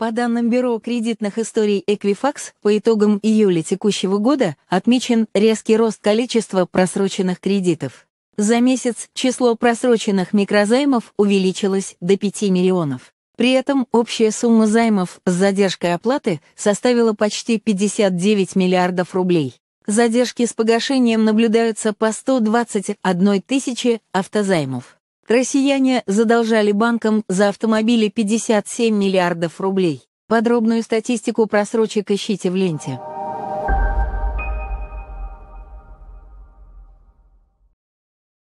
По данным Бюро кредитных историй Equifax, по итогам июля текущего года отмечен резкий рост количества просроченных кредитов. За месяц число просроченных микрозаймов увеличилось до 5 миллионов. При этом общая сумма займов с задержкой оплаты составила почти 59 миллиардов рублей. Задержки с погашением наблюдаются по 121 тысяче автозаймов. Россияне задолжали банкам за автомобили 57 миллиардов рублей. Подробную статистику просрочек ищите в ленте.